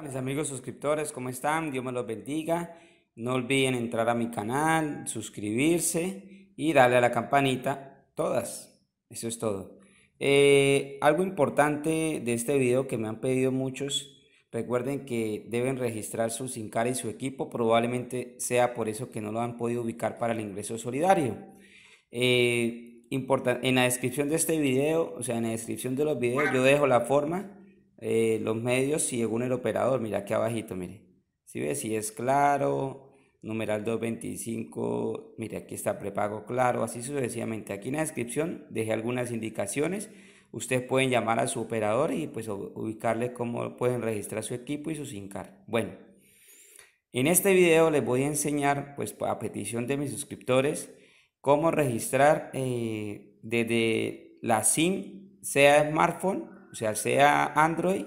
mis amigos suscriptores, ¿cómo están? Dios me los bendiga. No olviden entrar a mi canal, suscribirse y darle a la campanita todas. Eso es todo. Eh, algo importante de este video que me han pedido muchos, recuerden que deben registrar su SINCAR y su equipo, probablemente sea por eso que no lo han podido ubicar para el ingreso solidario. Eh, en la descripción de este video, o sea, en la descripción de los videos, yo dejo la forma eh, los medios según el operador, mira aquí abajito, mire. Si ves, si es claro, numeral 225, mire aquí está prepago claro, así sucesivamente. Aquí en la descripción dejé algunas indicaciones. Ustedes pueden llamar a su operador y pues ubicarle cómo pueden registrar su equipo y su sim card Bueno, en este video les voy a enseñar, pues a petición de mis suscriptores, cómo registrar eh, desde la SIM, sea smartphone o sea, sea Android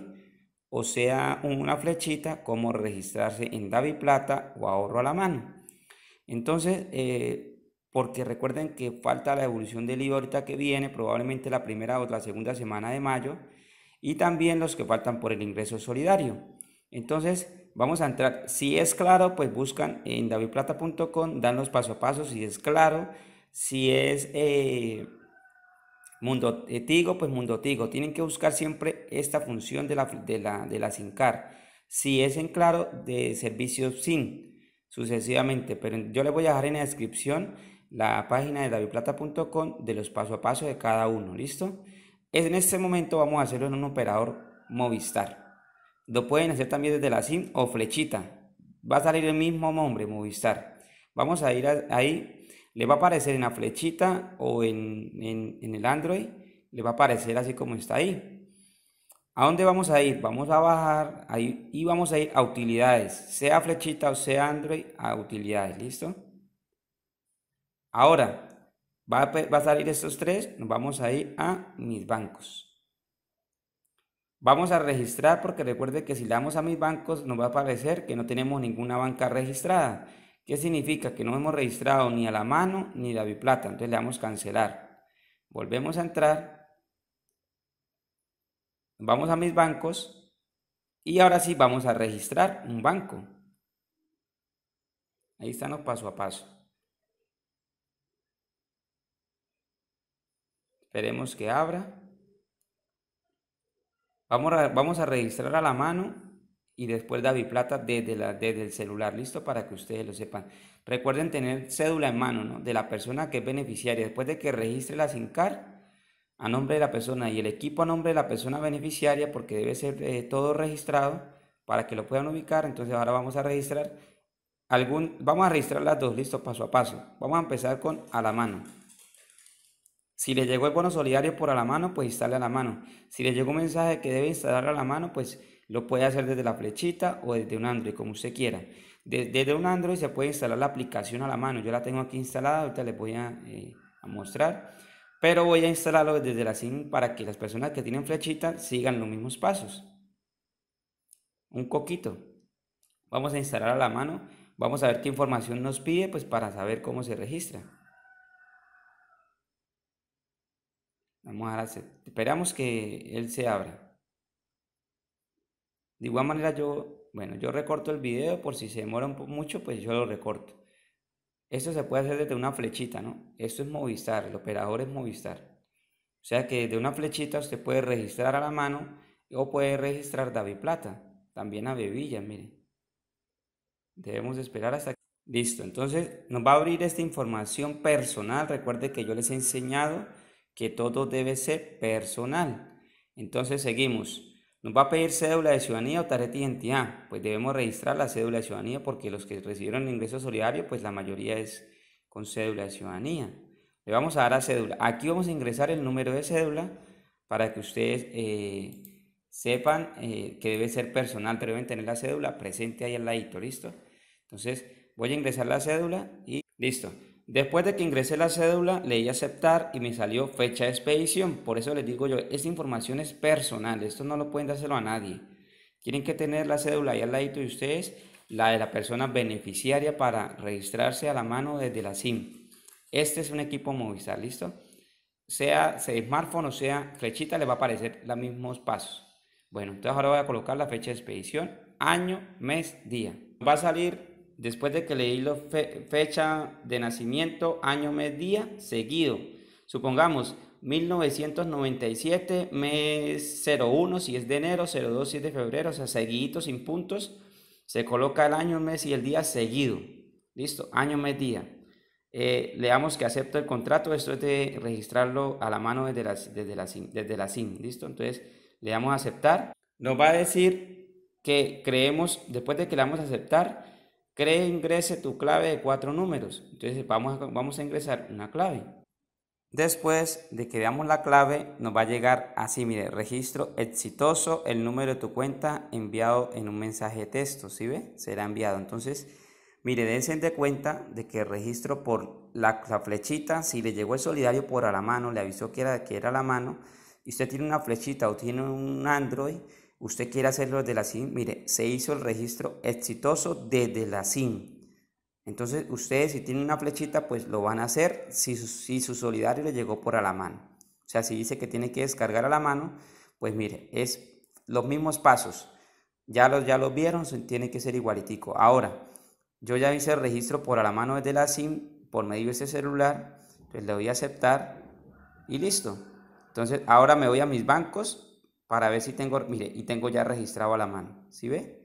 o sea una flechita como registrarse en David Plata o ahorro a la mano. Entonces, eh, porque recuerden que falta la evolución del IVA ahorita que viene, probablemente la primera o la segunda semana de mayo, y también los que faltan por el ingreso solidario. Entonces, vamos a entrar. Si es claro, pues buscan en Daviplata.com dan los paso a paso, si es claro, si es... Eh, Mundo eh, Tigo, pues Mundo Tigo. Tienen que buscar siempre esta función de la, de la, SINCAR. Si es en claro, de servicios SIN, sucesivamente. Pero yo les voy a dejar en la descripción la página de davidplata.com de los paso a paso de cada uno. ¿Listo? En este momento vamos a hacerlo en un operador Movistar. Lo pueden hacer también desde la SIM o flechita. Va a salir el mismo nombre, Movistar. Vamos a ir ahí le va a aparecer en la flechita o en, el Android, le va a aparecer así como está ahí. ¿A dónde vamos a ir? Vamos a bajar ahí, y vamos a ir a utilidades, sea flechita o sea Android, a utilidades, ¿listo? Ahora, va a, va a salir estos tres, nos vamos a ir a mis bancos. Vamos a registrar porque recuerde que si le damos a mis bancos nos va a aparecer que no tenemos ninguna banca registrada. ¿Qué significa? Que no hemos registrado ni a la mano ni la biplata Entonces le damos cancelar. Volvemos a entrar. Vamos a mis bancos. Y ahora sí vamos a registrar un banco. Ahí están los paso a paso. Esperemos que abra. Vamos vamos a registrar a la mano y después David Plata desde, la, desde el celular, listo para que ustedes lo sepan. Recuerden tener cédula en mano ¿no? de la persona que es beneficiaria. Después de que registre la SINCAR a nombre de la persona y el equipo a nombre de la persona beneficiaria, porque debe ser eh, todo registrado para que lo puedan ubicar. Entonces ahora vamos a registrar algún, vamos a registrar las dos, listo, paso a paso. Vamos a empezar con a la mano. Si le llegó el bono solidario por a la mano, pues instale a la mano. Si le llegó un mensaje que debe instalar a la mano, pues lo puede hacer desde la flechita o desde un Android, como usted quiera. Desde, un Android se puede instalar la aplicación a la mano. Yo la tengo aquí instalada, ahorita les voy eh, a, mostrar. Pero voy a instalarlo desde la SIM para que las personas que tienen flechita sigan los mismos pasos. Un coquito. Vamos a instalar a la mano. Vamos a ver qué información nos pide pues para saber cómo se registra. Vamos a Esperamos que él se abra. De igual manera yo, bueno, yo recorto el video por si se demora mucho, pues yo lo recorto. Esto se puede hacer desde una flechita, ¿no? Esto es Movistar, el operador es Movistar. O sea que de una flechita usted puede registrar a la mano o puede registrar David Plata, también a Bebilla, mire Debemos esperar hasta que... Listo, entonces nos va a abrir esta información personal. Recuerde que yo les he enseñado que todo debe ser personal. Entonces seguimos. Nos va a pedir cédula de ciudadanía o tarjeta de identidad. Pues debemos registrar la cédula de ciudadanía porque los que recibieron ingreso solidario, pues la mayoría es con cédula de ciudadanía. Le vamos a dar a cédula. Aquí vamos a ingresar el número de cédula para que ustedes eh, sepan eh, que debe ser personal, pero deben tener la cédula presente ahí al ladito, ¿listo? Entonces voy a ingresar la cédula y listo. Después de que ingresé la cédula, leí aceptar y me salió fecha de expedición. Por eso les digo yo, esta información es personal, esto no lo pueden dárselo a nadie. Tienen que tener la cédula y al ladito de ustedes, la de la persona beneficiaria para registrarse a la mano desde la SIM. Este es un equipo Movistar, ¿listo? Sea, sea smartphone o sea flechita, le va a aparecer los mismos pasos. Bueno, entonces ahora voy a colocar la fecha de expedición, año, mes, día. Va a salir después de que leí la fecha de nacimiento, año, mes, día, seguido. Supongamos 1997, mes 01 si es de enero, 02 si es de febrero, o sea, seguido sin puntos. Se coloca el año, mes y el día seguido. Listo, año, mes, día. Eh, le damos que acepto el contrato, esto es de registrarlo a la mano desde la, desde la, SIM, desde la SIM, ¿listo? Entonces le damos a aceptar, nos va a decir que creemos, después de que le damos a aceptar, cree ingrese tu clave de cuatro números. Entonces vamos a, vamos a ingresar una clave. Después de que damos la clave, nos va a llegar así, mire, registro exitoso, el número de tu cuenta enviado en un mensaje de texto, ¿sí ve? Será enviado. Entonces, mire, dense de cuenta de que registro por la, flechita, si le llegó el solidario por a la mano, le avisó que era, que era a la mano, y usted tiene una flechita o tiene un Android, usted quiere hacerlo desde la SIM, mire, se hizo el registro exitoso desde la SIM. Entonces, ustedes si tienen una flechita, pues lo van a hacer si, su solidario le llegó por a la mano. O sea, si dice que tiene que descargar a la mano, pues mire, es los mismos pasos. Ya los, ya los vieron, tiene que ser igualitico. Ahora, yo ya hice el registro por a la mano desde la SIM por medio de ese celular. Entonces pues, le voy a aceptar y listo. Entonces, ahora me voy a mis bancos para ver si tengo, mire, y tengo ya registrado a la mano, ¿sí ve?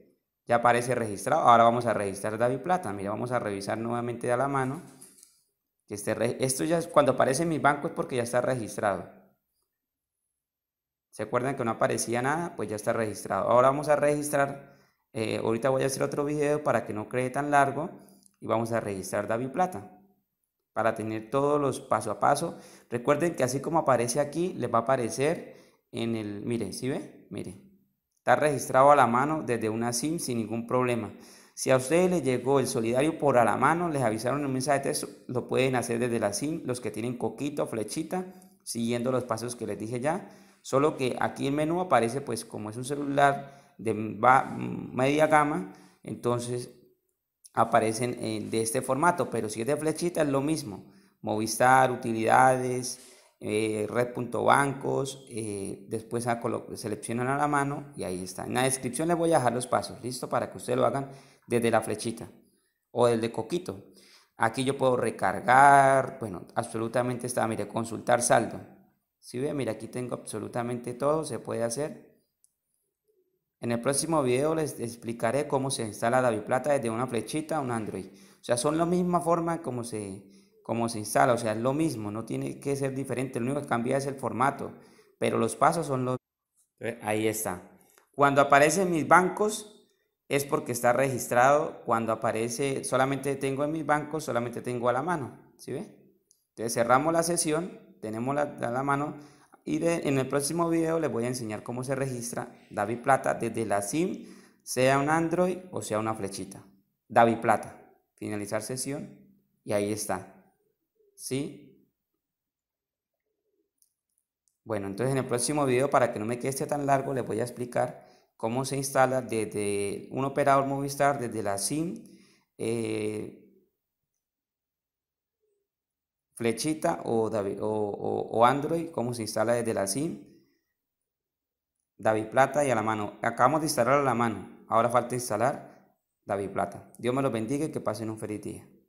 Ya aparece registrado, ahora vamos a registrar David Plata, mire, vamos a revisar nuevamente a la mano, que esto ya cuando aparece en mi banco es porque ya está registrado. ¿Se acuerdan que no aparecía nada? Pues ya está registrado. Ahora vamos a registrar, eh, ahorita voy a hacer otro video para que no cree tan largo y vamos a registrar David Plata para tener todos los paso a paso. Recuerden que así como aparece aquí, les va a aparecer en el, mire, si ve? Mire, está registrado a la mano desde una SIM sin ningún problema. Si a ustedes les llegó el solidario por a la mano, les avisaron en un mensaje de texto, lo pueden hacer desde la SIM, los que tienen coquito, flechita, siguiendo los pasos que les dije ya. Solo que aquí el menú aparece, pues como es un celular de media gama, entonces aparecen eh, de este formato, pero si es de flechita es lo mismo. Movistar, utilidades, eh, red.bancos, eh, después seleccionan a la mano y ahí está. En la descripción les voy a dejar los pasos, listo, para que ustedes lo hagan desde la flechita o desde coquito. Aquí yo puedo recargar, bueno, absolutamente está, mire, consultar saldo. Si ¿Sí ve, mira, aquí tengo absolutamente todo, se puede hacer. En el próximo video les explicaré cómo se instala Plata desde una flechita a un Android. O sea, son la misma forma como se cómo se instala. O sea, es lo mismo, no tiene que ser diferente. Lo único que cambia es el formato, pero los pasos son los... Ahí está. Cuando aparecen mis bancos es porque está registrado. Cuando aparece, solamente tengo en mis bancos, solamente tengo a la mano. ¿Sí ve? Entonces cerramos la sesión, tenemos la, a la mano y en el próximo video les voy a enseñar cómo se registra David Plata desde la SIM, sea un Android o sea una flechita. David Plata. Finalizar sesión y ahí está. ¿sí? Bueno, entonces en el próximo video, para que no me quede este tan largo, les voy a explicar cómo se instala desde un operador Movistar, desde la SIM, eh, flechita o, o, o, Android, cómo se instala desde la SIM, David Plata y a la mano. Acabamos de instalar a la mano, ahora falta instalar David Plata. Dios me los bendiga y que pasen un feliz día.